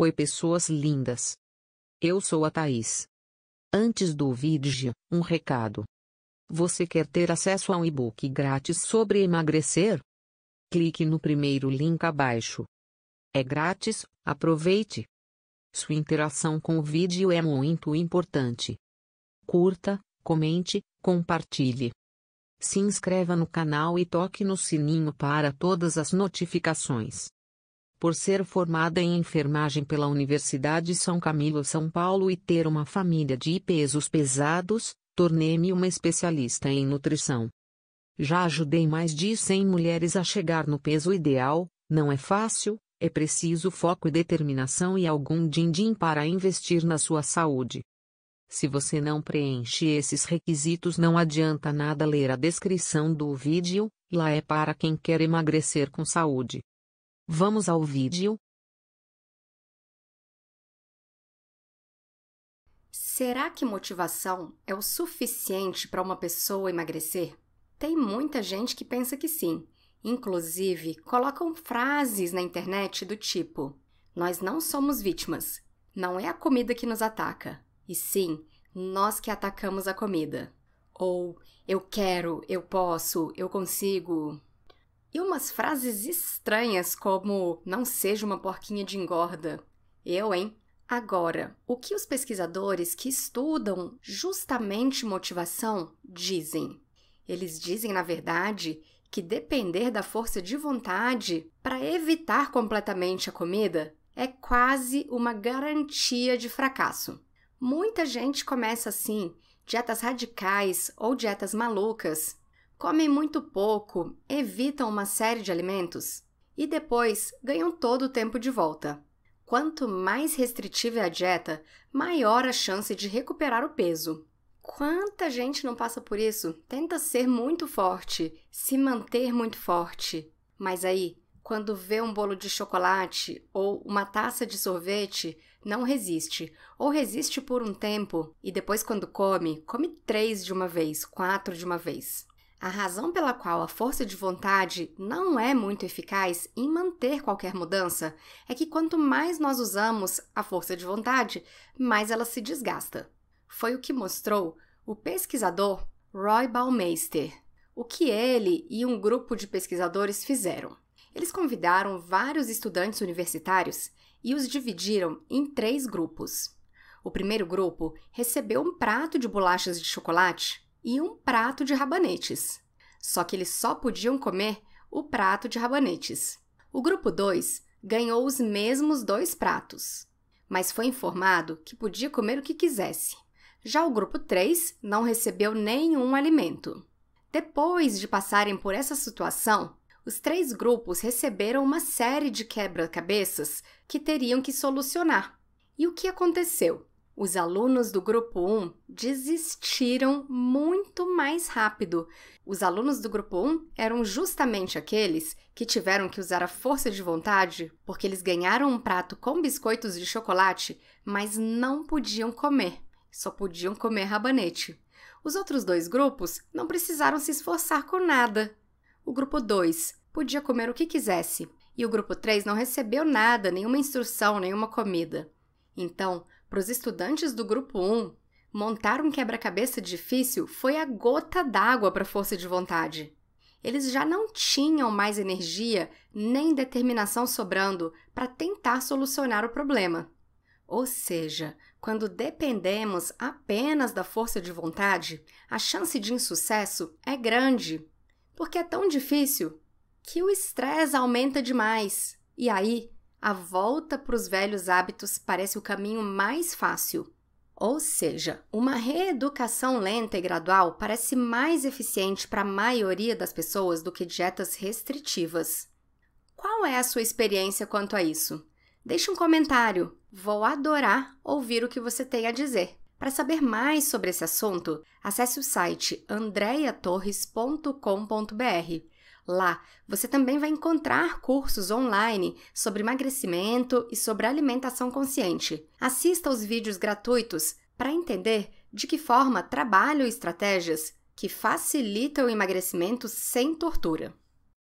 Oi pessoas lindas. Eu sou a Thaís. Antes do vídeo, um recado. Você quer ter acesso a um e-book grátis sobre emagrecer? Clique no primeiro link abaixo. É grátis, aproveite. Sua interação com o vídeo é muito importante. Curta, comente, compartilhe. Se inscreva no canal e toque no sininho para todas as notificações. Por ser formada em enfermagem pela Universidade São Camilo São Paulo e ter uma família de pesos pesados, tornei-me uma especialista em nutrição. Já ajudei mais de 100 mulheres a chegar no peso ideal, não é fácil, é preciso foco e determinação e algum din-din para investir na sua saúde. Se você não preenche esses requisitos, não adianta nada ler a descrição do vídeo, lá é para quem quer emagrecer com saúde. Vamos ao vídeo. Será que motivação é o suficiente para uma pessoa emagrecer? Tem muita gente que pensa que sim. Inclusive, colocam frases na internet do tipo: Nós não somos vítimas. Não é a comida que nos ataca, e sim nós que atacamos a comida. Ou eu quero, eu posso, eu consigo. E umas frases estranhas como não seja uma porquinha de engorda. Eu, hein? Agora, o que os pesquisadores que estudam justamente motivação dizem? Eles dizem, na verdade, que depender da força de vontade para evitar completamente a comida é quase uma garantia de fracasso. Muita gente começa assim, dietas radicais ou dietas malucas, comem muito pouco, evitam uma série de alimentos e depois ganham todo o tempo de volta. Quanto mais restritiva é a dieta, maior a chance de recuperar o peso. Quanta gente não passa por isso? Tenta ser muito forte, se manter muito forte. Mas aí, quando vê um bolo de chocolate ou uma taça de sorvete, não resiste. Ou resiste por um tempo e depois, quando come, come três de uma vez, quatro de uma vez. A razão pela qual a força de vontade não é muito eficaz em manter qualquer mudança é que quanto mais nós usamos a força de vontade, mais ela se desgasta. Foi o que mostrou o pesquisador Roy Baumeister, o que ele e um grupo de pesquisadores fizeram. Eles convidaram vários estudantes universitários e os dividiram em três grupos. O primeiro grupo recebeu um prato de bolachas de chocolate e um prato de rabanetes. Só que eles só podiam comer o prato de rabanetes. O grupo 2 ganhou os mesmos dois pratos, mas foi informado que podia comer o que quisesse. Já o grupo 3 não recebeu nenhum alimento. Depois de passarem por essa situação, os três grupos receberam uma série de quebra-cabeças que teriam que solucionar. E o que aconteceu? Os alunos do grupo 1 desistiram muito mais rápido. Os alunos do grupo 1 eram justamente aqueles que tiveram que usar a força de vontade porque eles ganharam um prato com biscoitos de chocolate, mas não podiam comer, só podiam comer rabanete. Os outros dois grupos não precisaram se esforçar com nada. O grupo 2 podia comer o que quisesse e o grupo 3 não recebeu nada, nenhuma instrução, nenhuma comida. Então, para os estudantes do grupo 1, montar um quebra-cabeça difícil foi a gota d'água para a força de vontade. Eles já não tinham mais energia nem determinação sobrando para tentar solucionar o problema. Ou seja, quando dependemos apenas da força de vontade, a chance de insucesso é grande, porque é tão difícil que o estresse aumenta demais e aí a volta para os velhos hábitos parece o caminho mais fácil. Ou seja, uma reeducação lenta e gradual parece mais eficiente para a maioria das pessoas do que dietas restritivas. Qual é a sua experiência quanto a isso? Deixe um comentário. Vou adorar ouvir o que você tem a dizer. Para saber mais sobre esse assunto, acesse o site andreatorres.com.br Lá, você também vai encontrar cursos online sobre emagrecimento e sobre alimentação consciente. Assista aos vídeos gratuitos para entender de que forma trabalho estratégias que facilitam o emagrecimento sem tortura.